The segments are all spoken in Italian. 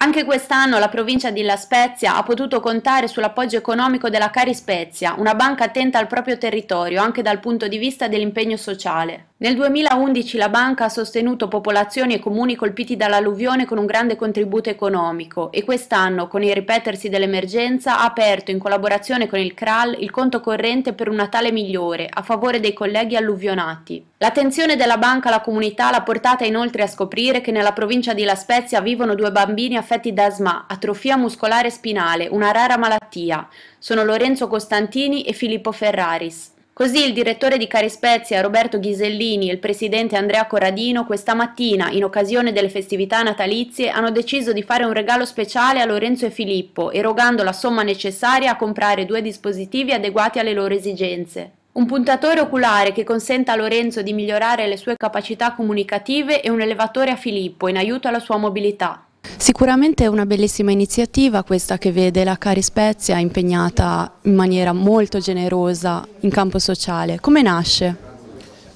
Anche quest'anno la provincia di La Spezia ha potuto contare sull'appoggio economico della Cari Spezia, una banca attenta al proprio territorio anche dal punto di vista dell'impegno sociale. Nel 2011 la banca ha sostenuto popolazioni e comuni colpiti dall'alluvione con un grande contributo economico e quest'anno, con il ripetersi dell'emergenza, ha aperto in collaborazione con il CRAL il conto corrente per un Natale migliore a favore dei colleghi alluvionati. L'attenzione della banca alla comunità l'ha portata inoltre a scoprire che nella provincia di La Spezia vivono due bambini affetti da asma, atrofia muscolare spinale, una rara malattia. Sono Lorenzo Costantini e Filippo Ferraris. Così il direttore di Carispezia Roberto Ghisellini e il presidente Andrea Corradino questa mattina, in occasione delle festività natalizie, hanno deciso di fare un regalo speciale a Lorenzo e Filippo, erogando la somma necessaria a comprare due dispositivi adeguati alle loro esigenze. Un puntatore oculare che consenta a Lorenzo di migliorare le sue capacità comunicative e un elevatore a Filippo in aiuto alla sua mobilità. Sicuramente è una bellissima iniziativa questa che vede la Cari Spezia impegnata in maniera molto generosa in campo sociale. Come nasce?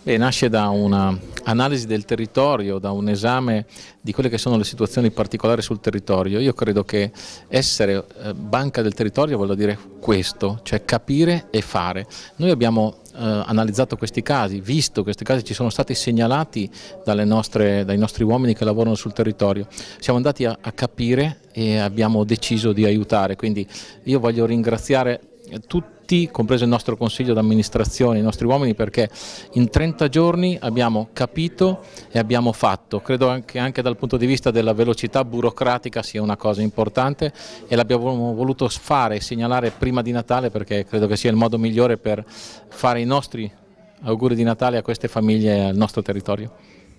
Beh, nasce da un'analisi del territorio, da un esame di quelle che sono le situazioni particolari sul territorio. Io credo che essere eh, banca del territorio voglia dire questo, cioè capire e fare. Noi abbiamo eh, analizzato questi casi, visto questi casi ci sono stati segnalati nostre, dai nostri uomini che lavorano sul territorio, siamo andati a, a capire e abbiamo deciso di aiutare, quindi io voglio ringraziare tutti tutti, compreso il nostro consiglio d'amministrazione, i nostri uomini, perché in 30 giorni abbiamo capito e abbiamo fatto. Credo anche, anche dal punto di vista della velocità burocratica sia una cosa importante e l'abbiamo voluto fare e segnalare prima di Natale perché credo che sia il modo migliore per fare i nostri auguri di Natale a queste famiglie e al nostro territorio.